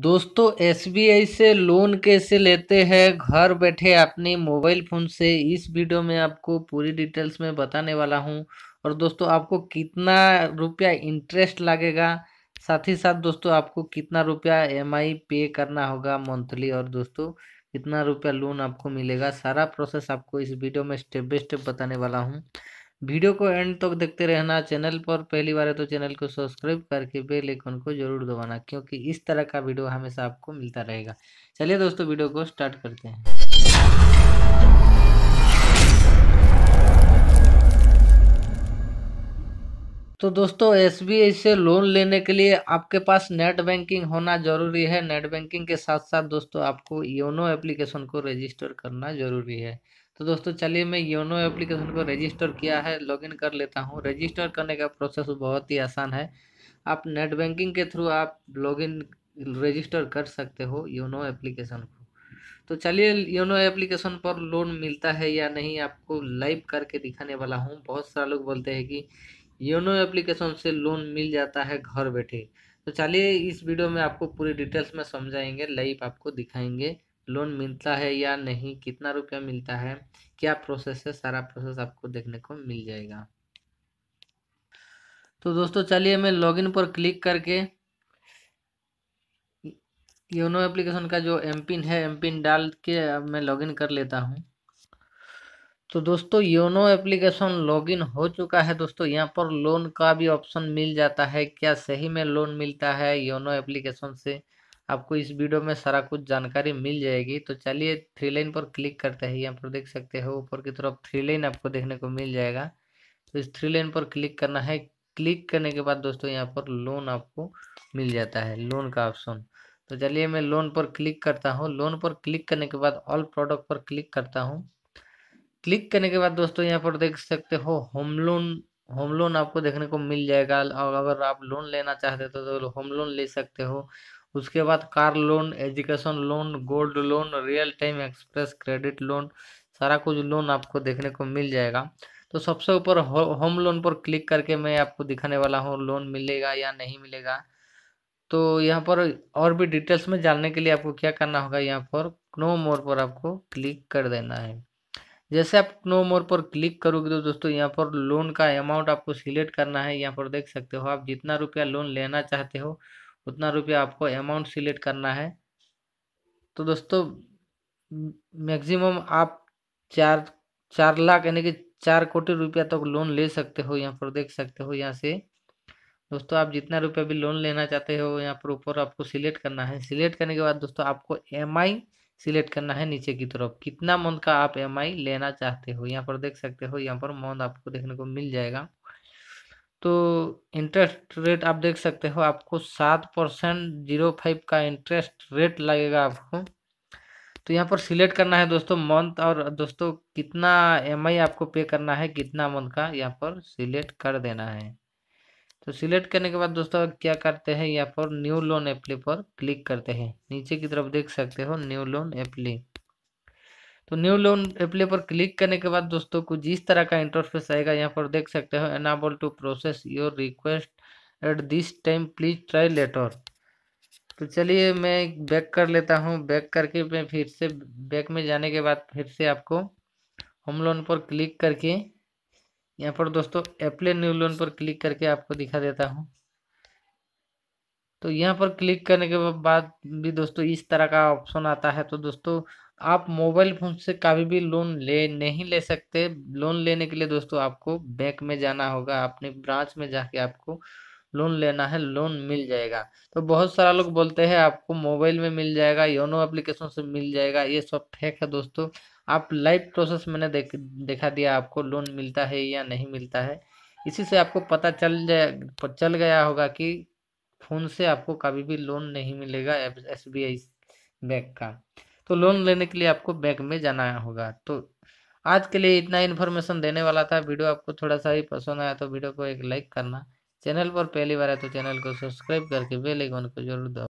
दोस्तों एसबीआई से लोन कैसे लेते हैं घर बैठे अपने मोबाइल फ़ोन से इस वीडियो में आपको पूरी डिटेल्स में बताने वाला हूं और दोस्तों आपको कितना रुपया इंटरेस्ट लगेगा साथ ही साथ दोस्तों आपको कितना रुपया ईएमआई पे करना होगा मंथली और दोस्तों कितना रुपया लोन आपको मिलेगा सारा प्रोसेस आपको इस वीडियो में स्टेप बाई स्टेप बताने वाला हूँ वीडियो को एंड तक तो देखते रहना चैनल पर पहली बार है तो चैनल को सब्सक्राइब करके बेल आइकन को जरूर दबाना क्योंकि इस तरह का वीडियो हमेशा आपको मिलता रहेगा चलिए दोस्तों वीडियो को स्टार्ट करते हैं तो दोस्तों एस से लोन लेने के लिए आपके पास नेट बैंकिंग होना जरूरी है नेट बैंकिंग के साथ साथ दोस्तों आपको योनो एप्लीकेशन को रजिस्टर करना जरूरी है तो दोस्तों चलिए मैं योनो एप्लीकेशन को रजिस्टर किया है लॉगिन कर लेता हूँ रजिस्टर करने का प्रोसेस बहुत ही आसान है आप नेट बैंकिंग के थ्रू आप लॉगिन रजिस्टर कर सकते हो योनो एप्लीकेशन को तो चलिए योनो एप्लीकेशन पर लोन मिलता है या नहीं आपको लाइव करके दिखाने वाला हूँ बहुत सारे लोग बोलते हैं कि योनो एप्लीकेशन से लोन मिल जाता है घर बैठे तो चलिए इस वीडियो में आपको पूरी डिटेल्स में समझाएंगे लाइव आपको दिखाएंगे लोन मिलता है या नहीं कितना रुपया मिलता है क्या प्रोसेस है सारा प्रोसेस आपको देखने को मिल जाएगा तो दोस्तों चलिए मैं लॉगिन पर क्लिक करके योनो एप्लीकेशन का जो एम पिन है एम पिन डाल के अब मैं लॉगिन कर लेता हूँ तो दोस्तों योनो एप्लीकेशन लॉगिन हो चुका है दोस्तों यहाँ पर लोन का भी ऑप्शन मिल जाता है क्या सही में लोन मिलता है योनो एप्लीकेशन से आपको इस वीडियो में सारा कुछ जानकारी मिल जाएगी तो चलिए थ्री लाइन पर क्लिक करते हैं यहाँ पर देख सकते हो ऊपर की तरफ थ्री लाइन आपको देखने को मिल जाएगा तो इस थ्री लाइन पर क्लिक करना है क्लिक करने के बाद दोस्तों यहाँ पर लोन आपको मिल जाता है लोन का ऑप्शन तो चलिए मैं लोन पर क्लिक करता हूँ लोन पर क्लिक करने के बाद ऑल प्रोडक्ट पर क्लिक करता हूँ क्लिक करने के बाद दोस्तों यहाँ पर देख सकते हो होम लोन होम लोन आपको देखने को मिल जाएगा और अगर आप लोन लेना चाहते हो तो, तो होम लोन ले सकते हो उसके बाद car loan education loan gold loan real time express credit loan सारा कुछ लोन आपको देखने को मिल जाएगा तो सबसे ऊपर हो, होम लोन पर क्लिक करके मैं आपको दिखाने वाला हूँ लोन मिलेगा या नहीं मिलेगा तो यहाँ पर और भी डिटेल्स में जानने के लिए आपको क्या करना होगा यहाँ पर नो मोर पर आपको क्लिक कर देना है जैसे आप नो मोर पर क्लिक करोगे तो दोस्तों यहाँ पर लोन का अमाउंट आपको सिलेक्ट करना है यहाँ पर देख सकते हो आप जितना रुपया लोन लेना चाहते हो उतना रुपया आपको अमाउंट सिलेक्ट करना है तो दोस्तों मैक्सिमम आप चार चार लाख यानी कि चार कोटी रुपया तक तो लोन ले सकते हो यहाँ पर देख सकते हो यहाँ से दोस्तों आप जितना रुपया भी लोन लेना चाहते हो यहाँ पर ऊपर आपको सिलेक्ट करना है सिलेक्ट करने के बाद दोस्तों आपको एम सिलेक्ट करना है नीचे की तरफ कितना मंथ का आप एम लेना चाहते हो यहाँ पर देख सकते हो यहाँ पर मंथ आपको देखने को मिल जाएगा तो इंटरेस्ट रेट आप देख सकते हो आपको सात परसेंट जीरो फाइव का इंटरेस्ट रेट लगेगा आपको तो यहाँ पर सिलेक्ट करना है दोस्तों मंथ और दोस्तों कितना एम आपको पे करना है कितना मंथ का यहाँ पर सिलेक्ट कर देना है तो सिलेक्ट करने के बाद दोस्तों क्या करते हैं यहाँ पर न्यू लोन एप्ली पर क्लिक करते हैं नीचे की तरफ देख सकते हो न्यू लोन एप्ली तो न्यू लोन एप्ले पर क्लिक करने के बाद दोस्तों को जिस तरह का इंटरफेस आएगा यहाँ पर देख सकते हो unable to process your request at this time please try later तो चलिए मैं बैक कर लेता हूँ बैक करके मैं फिर से बैक में जाने के बाद फिर से आपको होम लोन पर क्लिक करके यहाँ पर दोस्तों एप्ले न्यू लोन पर क्लिक करके आपको दिखा देता हूँ तो यहाँ पर क्लिक करने के बाद भी दोस्तों इस तरह का ऑप्शन आता है तो दोस्तों आप मोबाइल फोन से कभी भी लोन ले नहीं ले सकते लोन लेने के लिए दोस्तों आपको बैंक में जाना होगा अपने ब्रांच में जाके आपको लोन लेना है लोन मिल जाएगा तो बहुत सारा लोग बोलते हैं आपको मोबाइल में मिल जाएगा योनो एप्लीकेशन से मिल जाएगा ये सब फेक है दोस्तों आप लाइव प्रोसेस मैंने देख देखा दिया आपको लोन मिलता है या नहीं मिलता है इसी से आपको पता चल जाए चल गया होगा कि फ़ोन से आपको कभी भी लोन नहीं मिलेगा एस बी आई बैंक का तो लोन लेने के लिए आपको बैंक में जाना होगा तो आज के लिए इतना इन्फॉर्मेशन देने वाला था वीडियो आपको थोड़ा सा ही पसंद आया तो वीडियो को एक लाइक करना चैनल पर पहली बार है तो चैनल को सब्सक्राइब करके बेल आइकन को जरूर दबाओ